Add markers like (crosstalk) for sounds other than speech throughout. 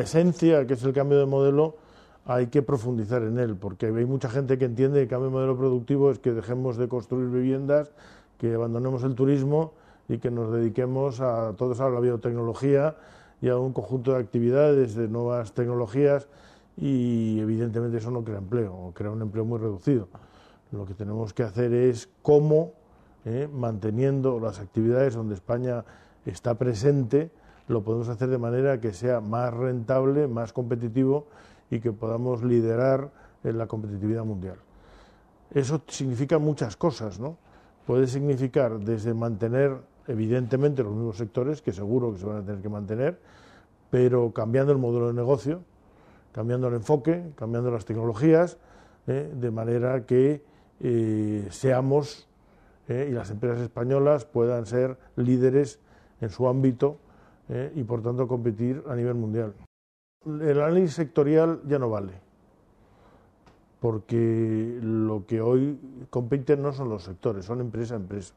esencia, que es el cambio de modelo, hay que profundizar en él, porque hay mucha gente que entiende que el cambio de modelo productivo es que dejemos de construir viviendas, que abandonemos el turismo y que nos dediquemos a todos a la biotecnología y a un conjunto de actividades de nuevas tecnologías y evidentemente eso no crea empleo, o crea un empleo muy reducido. Lo que tenemos que hacer es cómo, eh, manteniendo las actividades donde España está presente, lo podemos hacer de manera que sea más rentable, más competitivo y que podamos liderar en eh, la competitividad mundial. Eso significa muchas cosas, ¿no? Puede significar desde mantener, evidentemente, los mismos sectores, que seguro que se van a tener que mantener, pero cambiando el modelo de negocio, cambiando el enfoque, cambiando las tecnologías, ¿eh? de manera que eh, seamos y las empresas españolas puedan ser líderes en su ámbito eh, y por tanto competir a nivel mundial. El análisis sectorial ya no vale, porque lo que hoy compiten no son los sectores, son empresa a empresa.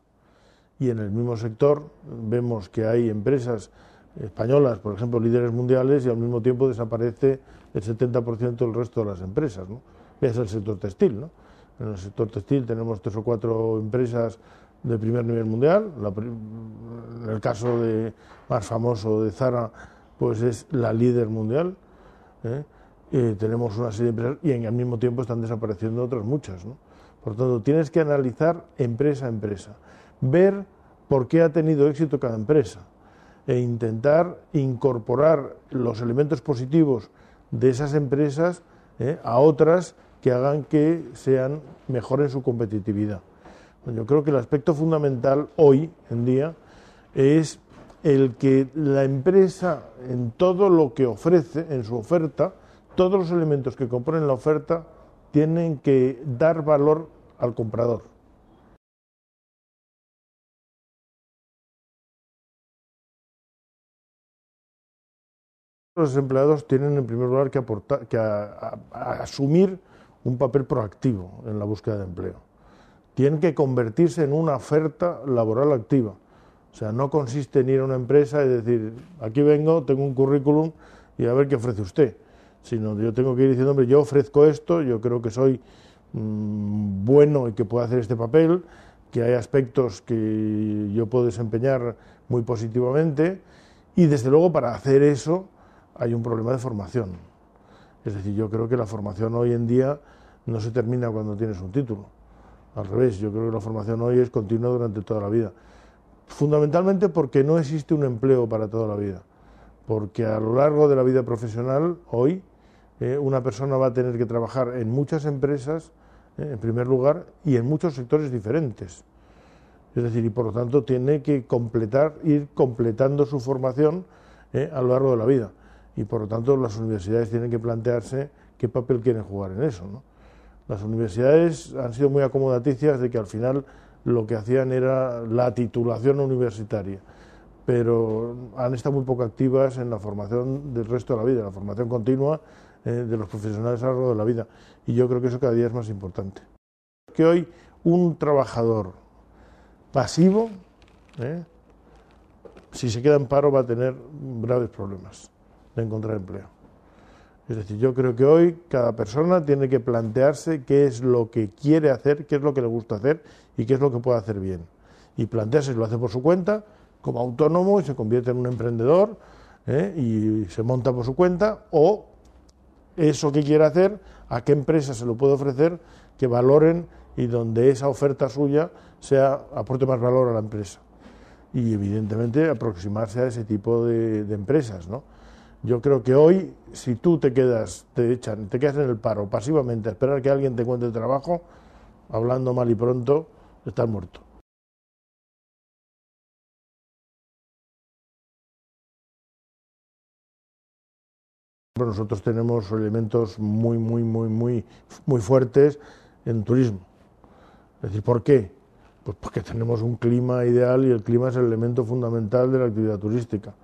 Y en el mismo sector vemos que hay empresas españolas, por ejemplo, líderes mundiales, y al mismo tiempo desaparece el 70% del resto de las empresas. ¿no? Veas el sector textil. En el sector textil tenemos tres o cuatro empresas de primer nivel mundial. el caso de, más famoso de Zara, pues es la líder mundial. ¿eh? Eh, tenemos una serie de empresas y en, al mismo tiempo están desapareciendo otras muchas. Por tanto, tienes que analizar empresa a empresa, ver por qué ha tenido éxito cada empresa e intentar incorporar los elementos positivos de esas empresas ¿eh? a otras que hagan que sean mejor en su competitividad. Yo creo que el aspecto fundamental hoy en día es el que la empresa en todo lo que ofrece, en su oferta, todos los elementos que componen la oferta tienen que dar valor al comprador. Los empleados tienen en primer lugar que, aportar, que asumir un papel proactivo en la búsqueda de empleo tienen que convertirse en una oferta laboral activa. O sea, no consiste en ir a una empresa y decir, aquí vengo, tengo un currículum y a ver qué ofrece usted. Sino yo tengo que ir diciendo, hombre, yo ofrezco esto, yo creo que soy mm, bueno y que puedo hacer este papel, que hay aspectos que yo puedo desempeñar muy positivamente y desde luego para hacer eso hay un problema de formación. Es decir, yo creo que la formación hoy en día no se termina cuando tienes un título. Al revés, yo creo que la formación hoy es continua durante toda la vida. Fundamentalmente porque no existe un empleo para toda la vida. Porque a lo largo de la vida profesional, hoy, eh, una persona va a tener que trabajar en muchas empresas, eh, en primer lugar, y en muchos sectores diferentes. Es decir, y por lo tanto tiene que completar, ir completando su formación eh, a lo largo de la vida. Y por lo tanto las universidades tienen que plantearse qué papel quieren jugar en eso. ¿no? Las universidades han sido muy acomodaticias de que al final lo que hacían era la titulación universitaria, pero han estado muy poco activas en la formación del resto de la vida, la formación continua eh, de los profesionales a lo largo de la vida. Y yo creo que eso cada día es más importante. Que hoy un trabajador pasivo, eh, si se queda en paro, va a tener graves problemas de encontrar empleo. Es decir, yo creo que hoy cada persona tiene que plantearse qué es lo que quiere hacer, qué es lo que le gusta hacer y qué es lo que puede hacer bien. Y plantearse si lo hace por su cuenta, como autónomo y se convierte en un emprendedor ¿eh? y se monta por su cuenta, o eso que quiere hacer, a qué empresa se lo puede ofrecer, que valoren y donde esa oferta suya sea aporte más valor a la empresa. Y evidentemente aproximarse a ese tipo de, de empresas, ¿no? Yo creo que hoy, si tú te quedas, te echan, te quedas en el paro pasivamente a esperar que alguien te encuentre trabajo, hablando mal y pronto, estás muerto. Nosotros tenemos elementos muy, muy, muy, muy, muy fuertes en turismo. Es decir, ¿por qué? Pues porque tenemos un clima ideal y el clima es el elemento fundamental de la actividad turística.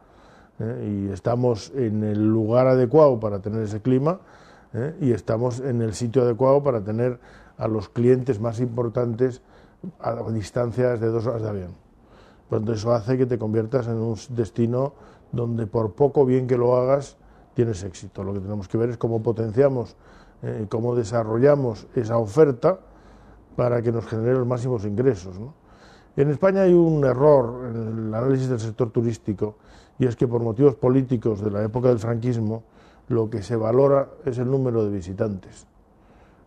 ¿eh? y estamos en el lugar adecuado para tener ese clima ¿eh? y estamos en el sitio adecuado para tener a los clientes más importantes a distancias de dos horas de avión. tanto, eso hace que te conviertas en un destino donde por poco bien que lo hagas tienes éxito. Lo que tenemos que ver es cómo potenciamos ¿eh? cómo desarrollamos esa oferta para que nos genere los máximos ingresos. ¿no? En España hay un error en el análisis del sector turístico y es que por motivos políticos de la época del franquismo lo que se valora es el número de visitantes.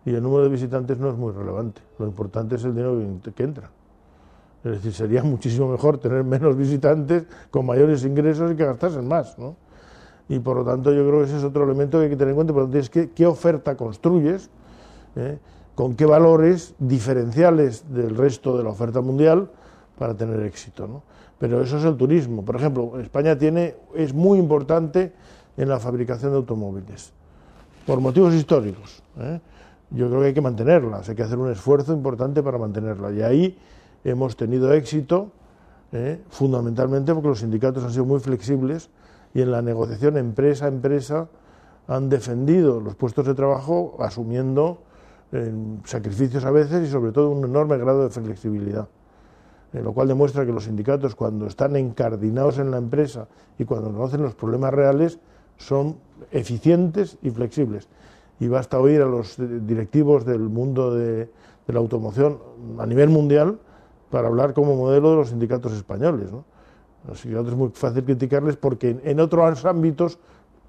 Y el número de visitantes no es muy relevante, lo importante es el dinero que entra. Es decir, sería (laughs) muchísimo mejor tener menos visitantes con mayores ingresos y que gastasen más. ¿no? Y por lo tanto yo creo que ese es otro elemento que hay que tener en cuenta, por es que, qué oferta construyes. Eh? con qué valores diferenciales del resto de la oferta mundial para tener éxito. Pero eso es el turismo. Por ejemplo, España tiene, es muy importante en la fabricación de automóviles, por motivos históricos. ¿eh? Yo creo que hay que mantenerlas, hay que hacer un esfuerzo importante para mantenerla. Y ahí hemos tenido éxito, ¿eh? fundamentalmente porque los sindicatos han sido muy flexibles y en la negociación empresa a empresa han defendido los puestos de trabajo asumiendo sacrificios a veces y sobre todo un enorme grado de flexibilidad. Eh, lo cual demuestra que los sindicatos cuando están encardinados en la empresa y cuando conocen los problemas reales son eficientes y flexibles. Y basta oír a los directivos del mundo de, la automoción a nivel mundial para hablar como modelo de los sindicatos españoles. Los sindicatos es muy fácil criticarles porque en, otros ámbitos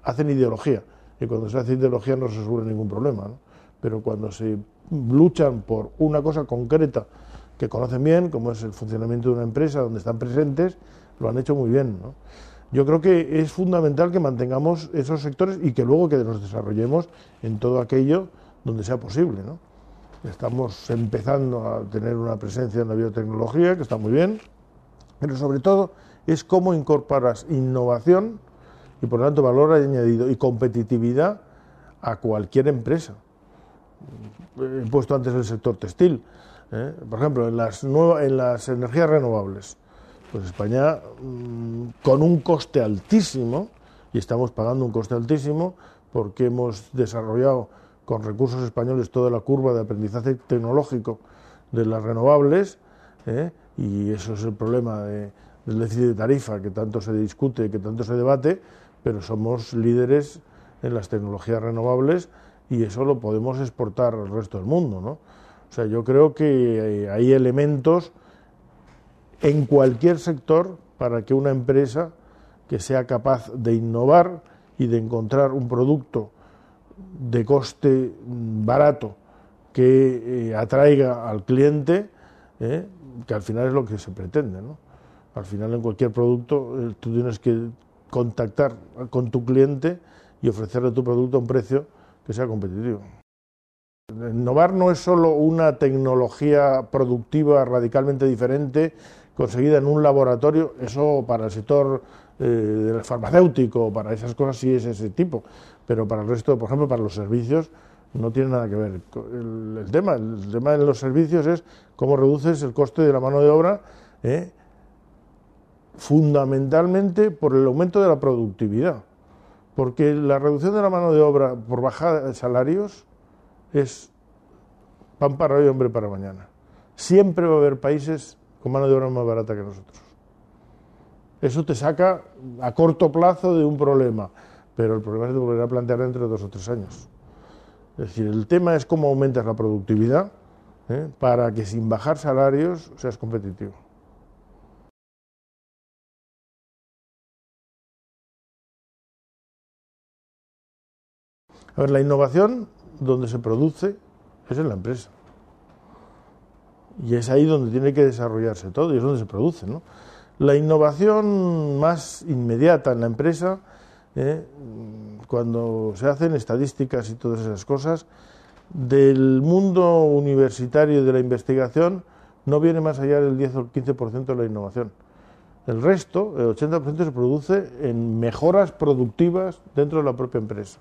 hacen ideología y cuando se hace ideología no se resuelve ningún problema pero cuando se luchan por una cosa concreta que conocen bien, como es el funcionamiento de una empresa donde están presentes, lo han hecho muy bien. Yo creo que es fundamental que mantengamos esos sectores y que luego que nos desarrollemos en todo aquello donde sea posible. Estamos empezando a tener una presencia en la biotecnología, que está muy bien, pero sobre todo es cómo incorporas innovación y por lo tanto valor añadido y competitividad a cualquier empresa he puesto antes el sector textil, ¿eh? por ejemplo, en las, en las energías renovables, pues España mm, con un coste altísimo, y estamos pagando un coste altísimo porque hemos desarrollado con recursos españoles toda la curva de aprendizaje tecnológico de las renovables, ¿eh? y eso es el problema del déficit de tarifa que tanto se discute, que tanto se debate, pero somos líderes en las tecnologías renovables y eso lo podemos exportar al resto del mundo, ¿no? O sea, yo creo que eh, hay elementos en cualquier sector para que una empresa que sea capaz de innovar y de encontrar un producto de coste mm, barato que eh, atraiga al cliente, ¿eh? que al final es lo que se pretende, ¿no? Al final en cualquier producto tú tienes que contactar con tu cliente y ofrecerle tu producto a un precio que sea competitivo. Innovar no es solo una tecnología productiva radicalmente diferente conseguida en un laboratorio, eso para el sector eh, farmacéutico, para esas cosas sí es ese tipo, pero para el resto, por ejemplo, para los servicios, no tiene nada que ver. El, tema, el tema de los servicios es cómo reduces el coste de la mano de obra, ¿eh? fundamentalmente por el aumento de la productividad. Porque la reducción de la mano de obra por bajar salarios es pan para hoy, hombre para mañana. Siempre va a haber países con mano de obra más barata que nosotros. Eso te saca a corto plazo de un problema, pero el problema se te volverá a plantear dentro de dos o tres años. Es decir, el tema es cómo aumentas la productividad ¿eh? para que sin bajar salarios seas competitivo. la innovación donde se produce es en la empresa. Y es ahí donde tiene que desarrollarse todo y es donde se produce. La innovación más inmediata en la empresa, ¿eh? cuando se hacen estadísticas y todas esas cosas, del mundo universitario y de la investigación no viene más allá del 10 o 15% de la innovación. El resto, el 80%, se produce en mejoras productivas dentro de la propia empresa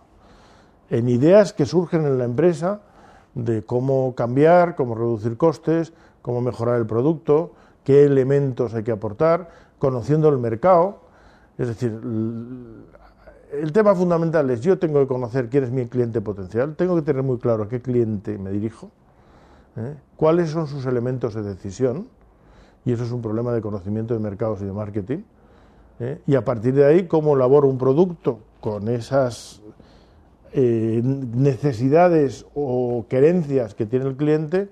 en ideas que surgen en la empresa de cómo cambiar, cómo reducir costes, cómo mejorar el producto, qué elementos hay que aportar, conociendo el mercado. Es decir, el tema fundamental es yo tengo que conocer quién es mi cliente potencial, tengo que tener muy claro a qué cliente me dirijo, ¿eh? cuáles son sus elementos de decisión, y eso es un problema de conocimiento de mercados y de marketing, ¿eh? y a partir de ahí cómo elaboro un producto con esas eh, necesidades o querencias que tiene el cliente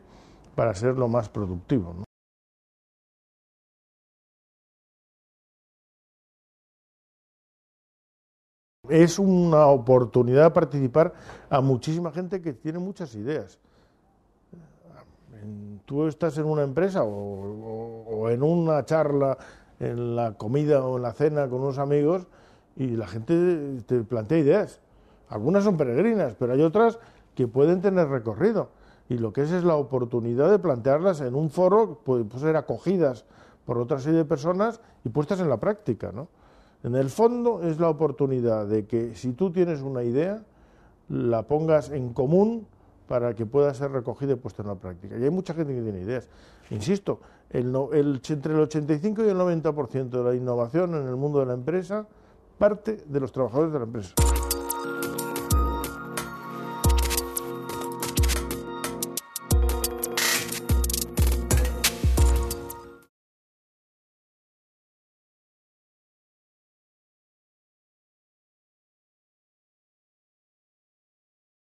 para ser lo más productivo. Es una oportunidad de participar a muchísima gente que tiene muchas ideas. Tú estás en una empresa o en una charla, en la comida o en la cena con unos amigos y la gente te plantea ideas algunas son peregrinas, pero hay otras que pueden tener recorrido. Y lo que es es la oportunidad de plantearlas en un foro, pues, pues, ser acogidas por otra serie de personas y puestas en la práctica, ¿no? En el fondo es la oportunidad de que si tú tienes una idea, la pongas en común para que pueda ser recogida y puesta en la práctica. Y hay mucha gente que tiene ideas. Insisto, entre el 85 y el 90% de la innovación en el mundo de la empresa parte de los trabajadores de la empresa.